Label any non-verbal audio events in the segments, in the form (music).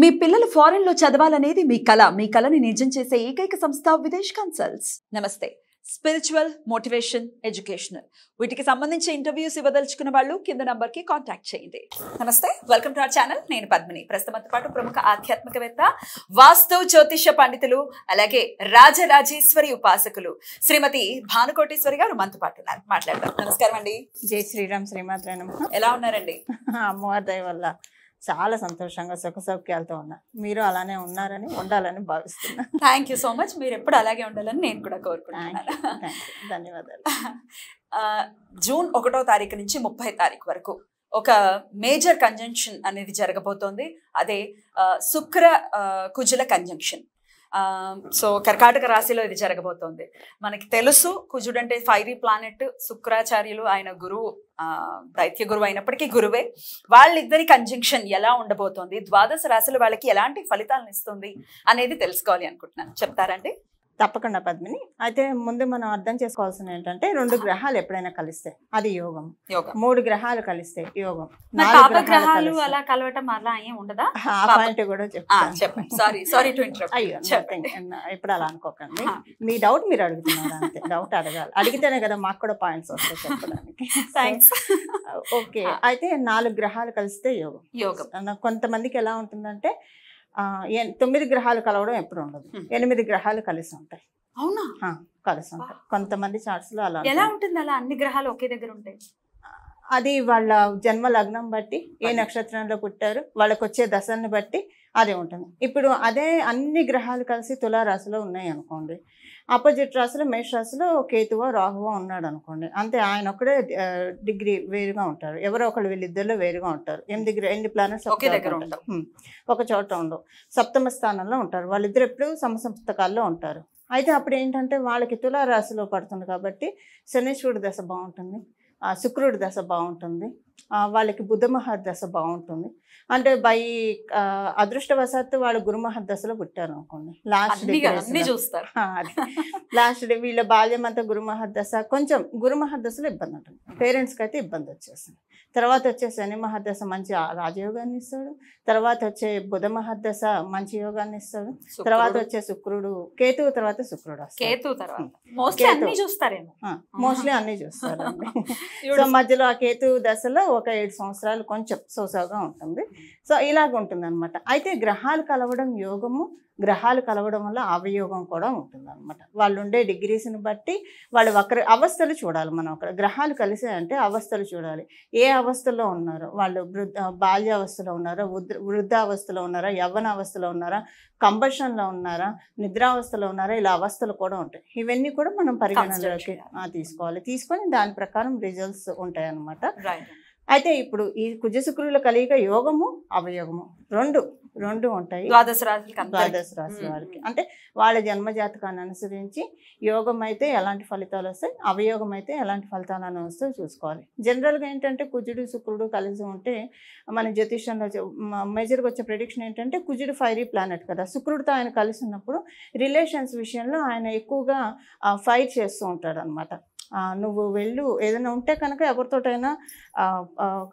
మీ పిల్లలు ఫారెన్ లో చదవాలనేది మీ కళ మీ కళని నిజం చేసే ఏకైక సంస్థ విదేశ్ కన్సల్ట్స్ నమస్తే స్పిరిచువల్ మోటివేషన్ ఎడ్యుకేషనల్ వీటికి సంబంధించి ఇంటర్వ్యూస్ ఇవ్వదలుచుకున్న వాళ్ళు కింద నంబర్ కి కాంటాక్ట్ చేయండి నమస్తే వెల్కమ్ టు అవర్ ఛానల్ నేను పద్మిని ప్రస్తుతంతో పాటు ప్రముఖ ఆధ్యాత్మికవేత్త వాస్తు జ్యోతిష పండితులు అలాగే రాజరాజేశ్వరి ఉపాసకులు శ్రీమతి భానుకోటేశ్వరి గారు మనతో పాటు ఉన్నారు మాట్లాడతారు నమస్కారం అండి జై శ్రీరామ్ శ్రీమాత్ర ఎలా ఉన్నారండి (laughs) అమ్మవారి వల్ల చాలా సంతోషంగా సుఖ సౌఖ్యాలతో ఉన్నా మీరు అలానే ఉన్నారని ఉండాలని భావిస్తున్నా థ్యాంక్ యూ సో మచ్ మీరు ఎప్పుడు అలాగే ఉండాలని నేను కూడా కోరుకుంటున్నాను ధన్యవాదాలు (laughs) జూన్ ఒకటో తారీఖు నుంచి ముప్పై తారీఖు వరకు ఒక మేజర్ కంజంక్షన్ అనేది జరగబోతోంది అదే శుక్ర కుజుల కంజంక్షన్ సో కర్కాటక రాశిలో ఇది జరగబోతోంది మనకి తెలుసు కుజుడంటే ఫైరీ ప్లానెట్ శుక్రాచార్యులు ఆయన గురువు దైత్య గురువు అయినప్పటికీ గురువే వాళ్ళిద్దరి కంజంక్షన్ ఎలా ఉండబోతోంది ద్వాదశ రాశులు వాళ్ళకి ఎలాంటి ఫలితాలను ఇస్తుంది అనేది తెలుసుకోవాలి అనుకుంటున్నాను చెప్తారండి తప్పకుండా పద్మిని అయితే ముందు మనం అర్థం చేసుకోవాల్సిన ఏంటంటే రెండు గ్రహాలు ఎప్పుడైనా కలిస్తే అది యోగం మూడు గ్రహాలు కలిస్తే యోగం గ్రహాలు అలా కలవటం పాయింట్ కూడా చెప్పండి సారీ సారీ అలా అనుకోకండి మీ డౌట్ మీరు అడుగుతున్నారు అంతే డౌట్ అడగాలి అడిగితేనే కదా మాకు కూడా పాయింట్స్ వస్తాయి చెప్పడానికి థ్యాంక్స్ (laughs) ఓకే అయితే నాలుగు గ్రహాలు కలిస్తే యోగం యోగం కొంతమందికి ఎలా ఉంటుందంటే తొమ్మిది గ్రహాలు కలవడం ఎప్పుడు ఉండదు ఎనిమిది గ్రహాలు కలిసి ఉంటాయి అవునా కలిసి ఉంటాయి కొంతమంది చార్ట్స్ లో అలా ఎలా ఉంటుంది అలా అన్ని గ్రహాలు ఒకే దగ్గర ఉంటాయి అది వాళ్ళ జన్మ లగ్నం బట్టి ఏ నక్షత్రంలో పుట్టారు వాళ్ళకి వచ్చే దశల్ని బట్టి అదే ఉంటుంది ఇప్పుడు అదే అన్ని గ్రహాలు కలిసి తులారాశిలో ఉన్నాయి అనుకోండి ఆపోజిట్ రాశిలో మేష రాశిలో కేతువో రాహువో ఉన్నాడు అనుకోండి అంతే ఆయన ఒకడే డిగ్రీ వేరుగా ఉంటారు ఎవరో ఒకళ్ళు వీళ్ళిద్దరిలో వేరుగా ఉంటారు ఎనిమిది డిగ్రీ ఎన్ని ప్లానెట్స్ ఒకే దగ్గర ఒక చోట ఉండవు సప్తమ స్థానంలో ఉంటారు వాళ్ళిద్దరు ఎప్పుడు సమసంస్థకాల్లో ఉంటారు అయితే అప్పుడు ఏంటంటే వాళ్ళకి తులారాశిలో పడుతుంది కాబట్టి శనీశ్వరుడి దశ బాగుంటుంది శుక్రుడి దశ బాగుంటుంది వాళ్ళకి బుద్ధ దశ బాగుంటుంది అంటే బై అదృష్టవశాత్తు వాళ్ళు గురు దశలో పుట్టారు అనుకోండి లాస్ట్ డే చూస్తారు లాస్ట్ డే వీళ్ళ బాల్యం అంతా గురు దశ కొంచెం గురు దశలో ఇబ్బంది ఉంటుంది పేరెంట్స్కి అయితే ఇబ్బంది వచ్చేస్తుంది తర్వాత వచ్చే శని మహర్దశ మంచి రాజయోగాన్ని ఇస్తాడు తర్వాత వచ్చే బుధ మహర్దశ మంచి యోగాన్ని ఇస్తాడు తర్వాత వచ్చే శుక్రుడు కేతువు తర్వాత శుక్రుడు కేతు మోస్ట్లీ అన్ని మోస్ట్లీ అన్ని చూస్తారు సో (laughs) మధ్యలో ఆ కేతు దశలో ఒక ఏడు సంవత్సరాలు కొంచెం సోసాగా ఉంటుంది సో ఇలాగ ఉంటుందన్నమాట అయితే గ్రహాలు కలవడం యోగము గ్రహాలు కలవడం వల్ల అవయోగం కూడా ఉంటుందన్నమాట వాళ్ళు ఉండే డిగ్రీస్ని బట్టి వాళ్ళు ఒకరి అవస్థలు చూడాలి మనం అక్కడ గ్రహాలు కలిసాయంటే అవస్థలు చూడాలి ఏ అవస్థలో ఉన్నారో వాళ్ళు వృద్ధ బాల్యావస్థలో ఉన్నారా వృద్ధావస్థలో ఉన్నారా అవస్థలో ఉన్నారా కంబర్షన్లో ఉన్నారా నిద్రావస్థలో ఉన్నారా ఇలా అవస్థలు కూడా ఉంటాయి ఇవన్నీ కూడా మనం పరిగణనలోకి తీసుకోవాలి తీసుకొని దాని ప్రకారం రిజల్ట్స్ ఉంటాయి అన్నమాట అయితే ఇప్పుడు ఈ కుజశుక్రుల కలియుగ యోగము అవయోగము రెండు రెండు ఉంటాయి ద్వాదశ రాశి ద్వాదశ రాశి వారికి అంటే వాళ్ళ జన్మజాతకాన్ని అనుసరించి యోగం అయితే ఎలాంటి ఫలితాలు వస్తాయి అవయోగం అయితే ఎలాంటి ఫలితాలను వస్తాయి చూసుకోవాలి జనరల్గా ఏంటంటే కుజుడు శుక్రుడు కలిసి ఉంటే మన జ్యోతిష్యంలో మేజర్గా వచ్చే ప్రిడిక్షన్ ఏంటంటే కుజుడు ఫైరీ ప్లానెట్ కదా శుక్రుడితో ఆయన కలిసి ఉన్నప్పుడు రిలేషన్స్ విషయంలో ఆయన ఎక్కువగా ఫైర్ చేస్తూ ఉంటాడు అనమాట నువ్వు వెళ్ళు ఏదైనా ఉంటే కనుక ఎవరితోటైనా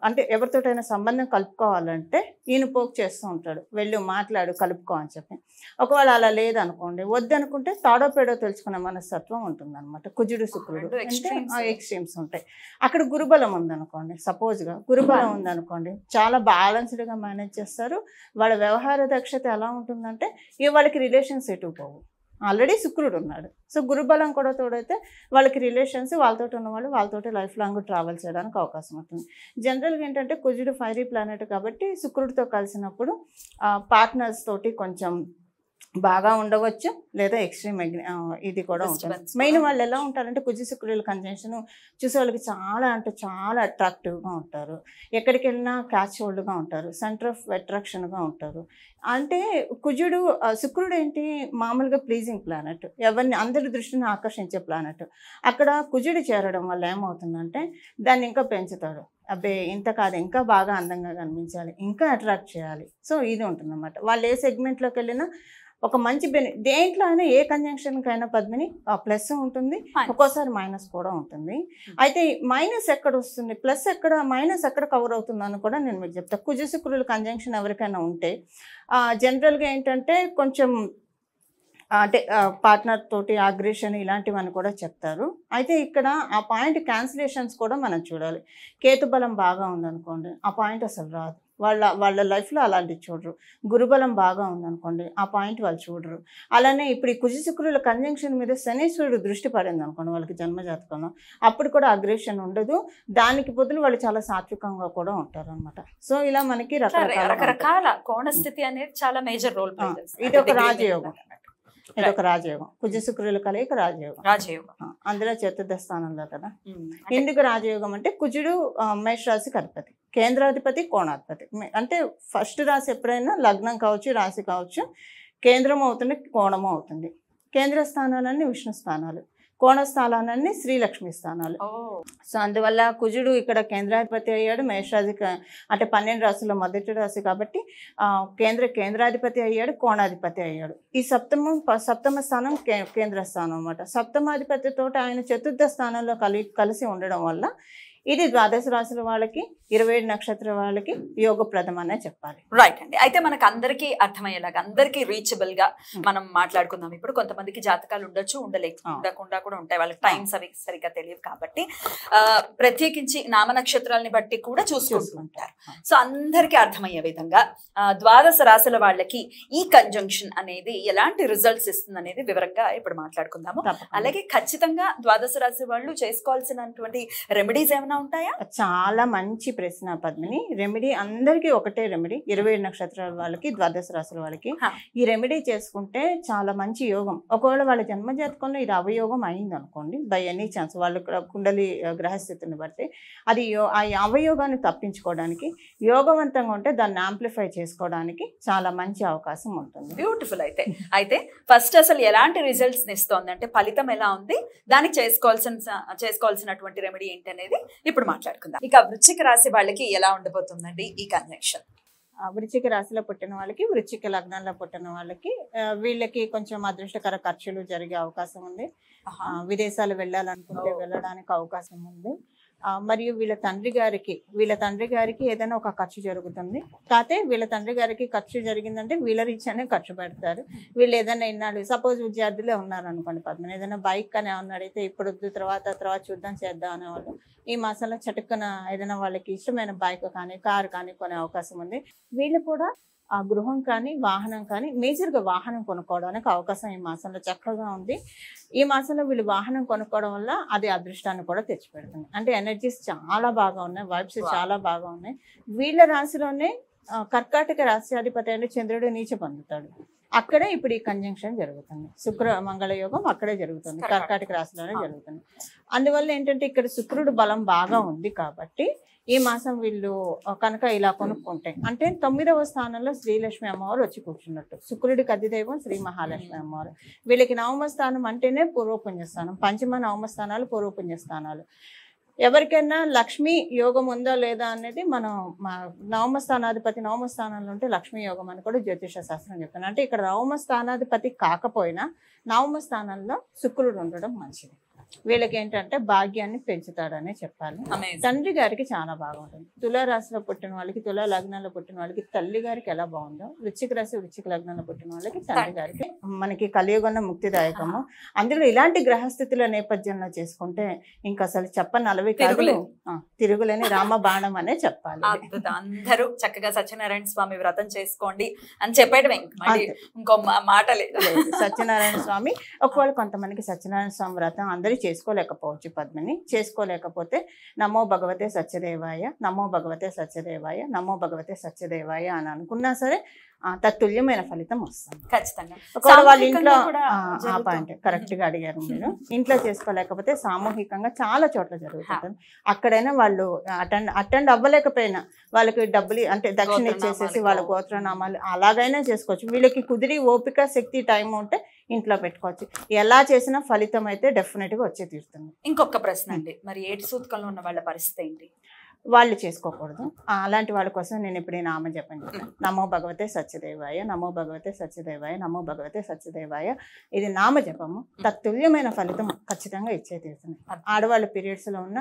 అంటే ఎవరితోటైనా సంబంధం కలుపుకోవాలంటే ఈయన పోక్ చేస్తూ ఉంటాడు వెళ్ళు మాట్లాడు కలుపుకో అని చెప్పి ఒకవేళ అలా లేదనుకోండి వద్దనుకుంటే తాడో పేడో తెలుసుకునే మనస్తత్వం ఉంటుందన్నమాట కుజుడు శుక్రుడు ఎక్స్ట్రీమ్స్ ఉంటాయి అక్కడ గురుబలం ఉందనుకోండి సపోజ్గా గురుబలం ఉందనుకోండి చాలా బ్యాలెన్స్డ్గా మేనేజ్ చేస్తారు వాళ్ళ వ్యవహార దక్షత ఎలా ఉంటుందంటే ఇక వాళ్ళకి రిలేషన్స్ ఎటు పోవు ఆల్రెడీ శుక్రుడు ఉన్నాడు సో గురుబలం కూడా తోడైతే వాళ్ళకి రిలేషన్స్ వాళ్ళతో ఉన్న వాళ్ళు వాళ్ళతో లైఫ్ లాంగ్ ట్రావెల్ చేయడానికి అవకాశం ఉంటుంది జనరల్గా ఏంటంటే కుజుడు ఫైరీ ప్లానెట్ కాబట్టి శుక్రుడితో కలిసినప్పుడు పార్ట్నర్స్ తోటి కొంచెం బాగా ఉండవచ్చు లేదా ఎక్స్ట్రీమ్ ఇది కూడా ఉంటుంది మెయిన్ వాళ్ళు ఎలా ఉంటారంటే శుక్రుల కంజంక్షన్ చూసే వాళ్ళకి చాలా అంటే చాలా అట్రాక్టివ్గా ఉంటారు ఎక్కడికి వెళ్ళినా క్యాచ్ హోల్డ్గా ఉంటారు సెంటర్ ఆఫ్ అట్రాక్షన్గా ఉంటారు అంటే కుజుడు శుక్రుడు ఏంటి మామూలుగా ప్లీజింగ్ ప్లానెట్ ఎవరిని అందరి దృష్టిని ఆకర్షించే ప్లానెట్ అక్కడ కుజుడు చేరడం వల్ల ఏమవుతుందంటే దాన్ని ఇంకా పెంచుతాడు అబ్బే ఇంత కాదు ఇంకా బాగా అందంగా కనిపించాలి ఇంకా అట్రాక్ట్ చేయాలి సో ఇది ఉంటుందన్నమాట వాళ్ళు ఏ సెగ్మెంట్లోకి వెళ్ళినా ఒక మంచి బెని దేంట్లో అయినా ఏ అయినా పద్మిని ప్లస్ ఉంటుంది ఒక్కోసారి మైనస్ కూడా ఉంటుంది hmm. అయితే మైనస్ ఎక్కడ వస్తుంది ప్లస్ ఎక్కడ మైనస్ ఎక్కడ కవర్ అవుతుందని కూడా నేను మీకు చెప్తాను కుజశుక్రుల కంజంక్షన్ ఎవరికైనా ఉంటే జనరల్గా ఏంటంటే కొంచెం అంటే పార్ట్నర్ తోటి ఆగ్రేషన్ ఇలాంటివన్నీ కూడా చెప్తారు అయితే ఇక్కడ ఆ పాయింట్ క్యాన్సిలేషన్స్ కూడా మనం చూడాలి కేతుబలం బాగా ఉందనుకోండి ఆ పాయింట్ అసలు రాదు వాళ్ళ వాళ్ళ లైఫ్లో అలాంటివి చూడరు గురుబలం బాగా ఉందనుకోండి ఆ పాయింట్ వాళ్ళు చూడరు అలానే ఇప్పుడు ఈ కుజశుక్రుల శుక్రుల కంజంక్షన్ మీద శనీశ్వరుడు దృష్టి పడింది అనుకోండి వాళ్ళకి జన్మజాతకంలో అప్పుడు కూడా అగ్రేషన్ ఉండదు దానికి బదులు వాళ్ళు చాలా సాత్వికంగా కూడా ఉంటారు అనమాట సో ఇలా మనకి రకరకాల కోణస్థితి అనేది చాలా మేజర్ రోల్ ఇది ఒక రాజయోగం ఇది ఒక రాజయోగం కుజశుక్రుల కలయిక రాజయోగం రాజయోగం అందులో చతుర్థ స్థానంలో కదా ఎందుకు రాజయోగం అంటే కుజుడు మేషరాశికి అధిపతి కేంద్రాధిపతి కోణాధిపతి అంటే ఫస్ట్ రాశి ఎప్పుడైనా లగ్నం కావచ్చు రాశి కావచ్చు కేంద్రం అవుతుంది కోణం అవుతుంది కేంద్ర స్థానాలన్నీ విష్ణు స్థానాలు కోణస్థానాలన్నీ శ్రీలక్ష్మి స్థానాలు సో అందువల్ల కుజుడు ఇక్కడ కేంద్రాధిపతి అయ్యాడు మేషరాజి అంటే పన్నెండు రాశుల మొదటి రాశి కాబట్టి కేంద్ర కేంద్రాధిపతి అయ్యాడు కోణాధిపతి అయ్యాడు ఈ సప్తమం సప్తమ స్థానం కేంద్ర స్థానం అనమాట సప్తమాధిపతితో ఆయన చతుర్థ స్థానంలో కలి కలిసి ఉండడం వల్ల ఇది ద్వాదశ రాశుల వాళ్ళకి ఇరవై నక్షత్రం వాళ్ళకి యోగప్రదం అనే చెప్పాలి రైట్ అండి అయితే మనకు అందరికీ అర్థమయ్యేలాగా అందరికీ రీచబుల్ గా hmm. మనం మాట్లాడుకుందాం ఇప్పుడు కొంతమందికి జాతకాలు ఉండొచ్చు ఉండలేక hmm. ఉండకుండా కూడా ఉంటాయి వాళ్ళకి టైమ్స్ hmm. అవి సరిగ్గా తెలియదు కాబట్టి ప్రత్యేకించి నామ నక్షత్రాలని బట్టి కూడా చూసుకుంటుంటారు సో అందరికీ అర్థమయ్యే విధంగా ద్వాదశ రాశుల వాళ్ళకి ఈ కంజంక్షన్ అనేది ఎలాంటి రిజల్ట్స్ ఇస్తుంది అనేది వివరంగా ఇప్పుడు మాట్లాడుకుందాము అలాగే ఖచ్చితంగా ద్వాదశ రాశి వాళ్ళు చేసుకోవాల్సినటువంటి రెమెడీస్ ఏమైనా ఏమైనా ఉంటాయా చాలా మంచి ప్రశ్న పద్మిని రెమెడీ అందరికీ ఒకటే రెమెడీ ఇరవై ఏడు నక్షత్రాల వాళ్ళకి ద్వాదశ రాశుల వాళ్ళకి ఈ రెమెడీ చేసుకుంటే చాలా మంచి యోగం ఒకవేళ వాళ్ళ జన్మ జాతకంలో ఇది అవయోగం అయింది అనుకోండి బై ఎనీ ఛాన్స్ వాళ్ళ కుండలి గ్రహస్థితిని బట్టి అది ఆ అవయోగాన్ని తప్పించుకోవడానికి యోగవంతంగా ఉంటే దాన్ని ఆంప్లిఫై చేసుకోవడానికి చాలా మంచి అవకాశం ఉంటుంది బ్యూటిఫుల్ అయితే అయితే ఫస్ట్ అసలు ఎలాంటి రిజల్ట్స్ ఇస్తోంది అంటే ఫలితం ఎలా ఉంది దానికి చేసుకోవాల్సిన చేసుకోవాల్సినటువంటి రెమెడీ ఏంటనేది ఇప్పుడు మాట్లాడుకుందాం ఇక వృచ్చిక రాశి వాళ్ళకి ఎలా ఉండబోతుందండి ఈ కన్జంక్షన్ వృచ్చిక రాశిలో పుట్టిన వాళ్ళకి వృచ్చిక లగ్నంలో పుట్టిన వాళ్ళకి వీళ్ళకి కొంచెం అదృష్టకర ఖర్చులు జరిగే అవకాశం ఉంది విదేశాలు వెళ్ళాలనుకుంటే వెళ్ళడానికి అవకాశం ఉంది మరియు వీళ్ళ తండ్రి గారికి వీళ్ళ తండ్రి గారికి ఏదైనా ఒక ఖర్చు జరుగుతుంది కాకపోతే వీళ్ళ తండ్రి గారికి ఖర్చు జరిగిందంటే వీళ్ళ రీచ్ ఖర్చు పెడతారు వీళ్ళు ఏదైనా ఇన్నాళ్ళు సపోజ్ విద్యార్థులే ఉన్నారనుకోండి పద్మని ఏదైనా బైక్ అనే ఉన్నాడైతే ఇప్పుడు వద్దు తర్వాత తర్వాత చూద్దాం చేద్దాం అనేవాళ్ళు ఈ మాసంలో చటుక్కున ఏదైనా వాళ్ళకి ఇష్టమైన బైక్ కానీ కారు కానీ కొనే అవకాశం ఉంది వీళ్ళు కూడా ఆ గృహం కానీ వాహనం కానీ మేజర్గా వాహనం కొనుక్కోవడానికి అవకాశం ఈ మాసంలో చక్కగా ఉంది ఈ మాసంలో వీళ్ళు వాహనం కొనుక్కోవడం వల్ల అది అదృష్టాన్ని కూడా తెచ్చిపెడుతుంది అంటే ఎనర్జీస్ చాలా బాగా ఉన్నాయి వైబ్స్ చాలా బాగా ఉన్నాయి వీళ్ళ రాశిలోనే కర్కాటక రాశ్యాధిపతి అంటే చంద్రుడు నీచ పొందుతాడు అక్కడే ఇప్పుడు ఈ కంజంక్షన్ జరుగుతుంది శుక్ర మంగళయోగం అక్కడే జరుగుతుంది కర్కాటక రాశిలోనే జరుగుతుంది అందువల్ల ఏంటంటే ఇక్కడ శుక్రుడు బలం బాగా ఉంది కాబట్టి ఈ మాసం వీళ్ళు కనుక ఇలా కొనుక్కుంటే అంటే తొమ్మిదవ స్థానంలో శ్రీలక్ష్మి అమ్మవారు వచ్చి కూర్చున్నట్టు శుక్రుడికి అధిదైవం శ్రీ మహాలక్ష్మి అమ్మవారు వీళ్ళకి నవమ స్థానం అంటేనే పూర్వపుణ్యస్థానం పంచమ నవమ స్థానాలు పూర్వపుణ్యస్థానాలు ఎవరికైనా లక్ష్మి యోగం ఉందా లేదా అనేది మనం మా నవమ స్థానాధిపతి నవమ స్థానంలో ఉంటే లక్ష్మీ యోగం అని కూడా జ్యోతిష శాస్త్రం చెప్తాను అంటే ఇక్కడ నవమ స్థానాధిపతి కాకపోయినా నవమ స్థానంలో శుక్రుడు ఉండడం మంచిది వీళ్ళకి ఏంటంటే భాగ్యాన్ని పెంచుతాడనే చెప్పాలి తండ్రి గారికి చాలా బాగుంటుంది తులారాశిలో పుట్టిన వాళ్ళకి తులా లగ్నంలో పుట్టిన వాళ్ళకి తల్లి గారికి ఎలా బాగుందో వృచ్చిక రాశి వృచ్చిక లగ్నంలో పుట్టిన వాళ్ళకి తండ్రి గారికి మనకి కలియుగన్న ముక్తిదాయకము అందులో ఇలాంటి గ్రహస్థితుల నేపథ్యంలో చేసుకుంటే ఇంకా అసలు చెప్ప నలభై కాదు తిరుగులేని రామ బాణం అనే చెప్పాలి అందరూ చక్కగా సత్యనారాయణ స్వామి వ్రతం చేసుకోండి అని చెప్పేయడం ఇంకో మాట లేదు సత్యనారాయణ స్వామి ఒకవేళ కొంతమందికి సత్యనారాయణ స్వామి వ్రతం అందరి తల్లి చేసుకోలేకపోవచ్చు పద్మిని చేసుకోలేకపోతే నమో భగవతే సత్యదేవాయ నమో భగవతే సత్యదేవాయ నమో భగవతే సత్యదేవాయ అని అనుకున్నా సరే తత్తుల్యమైన ఫలితం వస్తుంది ఖచ్చితంగా వాళ్ళ ఇంట్లో ఆ పాయింట్ కరెక్ట్ గా అడిగారు మీరు ఇంట్లో చేసుకోలేకపోతే సామూహికంగా చాలా చోట్ల జరుగుతుంది అక్కడైనా వాళ్ళు అటెండ్ అటెండ్ అవ్వలేకపోయినా వాళ్ళకి డబ్బులు అంటే దక్షిణ ఇచ్చేసేసి వాళ్ళ గోత్రనామాలు అలాగైనా చేసుకోవచ్చు వీళ్ళకి కుదిరి ఓపిక శక్తి టైం ఉంటే ఇంట్లో పెట్టుకోవచ్చు ఎలా చేసినా ఫలితం అయితే గా వచ్చే తీరుతుంది ఇంకొక ప్రశ్న అండి మరి ఏటి సూతకంలో ఉన్న వాళ్ళ పరిస్థితి ఏంటి వాళ్ళు చేసుకోకూడదు అలాంటి వాళ్ళ కోసం నేను ఎప్పుడైనా ఆమె చెప్పండి నమో భగవతే సత్యదేవాయ నమో భగవతే సత్యదేవాయ నమో భగవతే సత్యదేవాయ ఇది నామ జపము తత్తుల్యమైన ఫలితం ఖచ్చితంగా ఇచ్చే తీరుతుంది ఆడవాళ్ళ పీరియడ్స్లో ఉన్న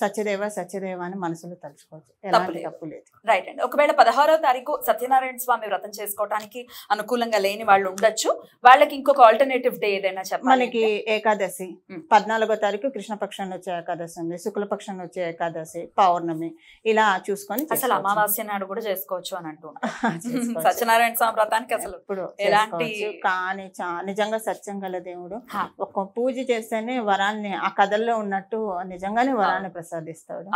సత్యదేవ సత్యదేవ అని మనసులో తలుచుకోవచ్చు ఎలాంటి తప్పు లేదు రైట్ అండి ఒకవేళ పదహారో తారీఖు సత్యనారాయణ స్వామి వ్రతం చేసుకోవడానికి అనుకూలంగా లేని వాళ్ళు ఉండొచ్చు వాళ్ళకి ఇంకొక ఆల్టర్నేటివ్ డే ఏదైనా చెప్ప మనకి ఏకాదశి పద్నాలుగో తారీఖు కృష్ణపక్షంలో వచ్చే ఏకాదశి ఉంది శుక్లపక్షంలో వచ్చే ఏకాదశి పౌర్ణ పౌర్ణమి ఇలా చూసుకొని అసలు అమావాస్య నాడు కూడా చేసుకోవచ్చు అని అంటున్నాను (laughs) సత్యనారాయణ సామ్రాతానికి అసలు ఇప్పుడు ఎలాంటి కానీ నిజంగా సత్యం గల దేవుడు ఒక పూజ చేస్తేనే వరాన్ని ఆ కథల్లో ఉన్నట్టు నిజంగానే వరాన్ని ప్రసాదిస్తాడు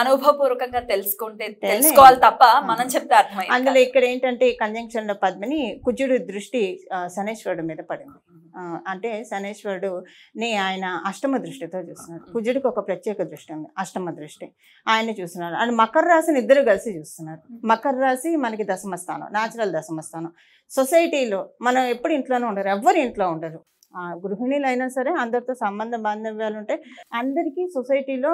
అనుభవపూర్వకంగా తెలుసుకుంటే తెలుసుకోవాలి తప్ప మనం చెప్తే అర్థమై అందులో ఇక్కడ ఏంటంటే కంజంక్షన్ లో పద్మిని కుజుడు దృష్టి శనేశ్వరుడు మీద పడింది అంటే శనేశ్వరుడు ని ఆయన అష్టమ దృష్టితో చూస్తున్నాడు కుజుడికి ఒక ప్రత్యేక దృష్టి ఉంది అష్టమ దృష్టి ఆయన చూస్తున్నాడు అండ్ మకర రాశిని ఇద్దరు కలిసి చూస్తున్నారు మకర రాశి మనకి దశమస్థానం న్యాచురల్ దశమస్థానం సొసైటీలో మనం ఎప్పుడు ఇంట్లోనే ఉండరు ఎవ్వరు ఇంట్లో ఉండరు గృహిణులు అయినా సరే అందరితో సంబంధ బాంధవ్యాలు ఉంటాయి అందరికీ సొసైటీలో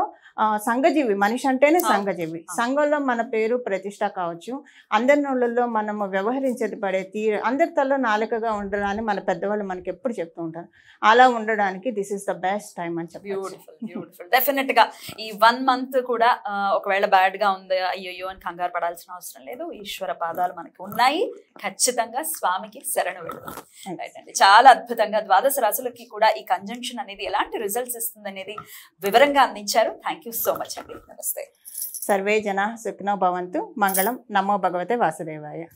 సంఘజీవి మనిషి అంటేనే సంఘజీవి సంఘంలో మన పేరు ప్రతిష్ట కావచ్చు అందరి నోళ్ళల్లో మనము వ్యవహరించేది పడే తీర అందరి తల్లో నాలుకగా ఉండడాన్ని మన పెద్దవాళ్ళు మనకి ఎప్పుడు చెప్తూ ఉంటారు అలా ఉండడానికి this is the best time అని చెప్పి డెఫినెట్ గా ఈ వన్ మంత్ కూడా ఒకవేళ బ్యాడ్ గా ఉంది అయ్యో అని కంగారు పడాల్సిన అవసరం లేదు ఈశ్వర పాదాలు మనకి ఉన్నాయి ఖచ్చితంగా స్వామికి శరణు వెళ్ళడం చాలా అద్భుతంగా ద్వాదశ ద్వాదశ రాసులకి కూడా ఈ కంజంక్షన్ అనేది ఎలాంటి రిజల్ట్స్ ఇస్తుంది అనేది వివరంగా అందించారు థ్యాంక్ సో మచ్ అండి నమస్తే సర్వే జన సుఖినో భవంతు మంగళం నమో భగవతే వాసుదేవాయ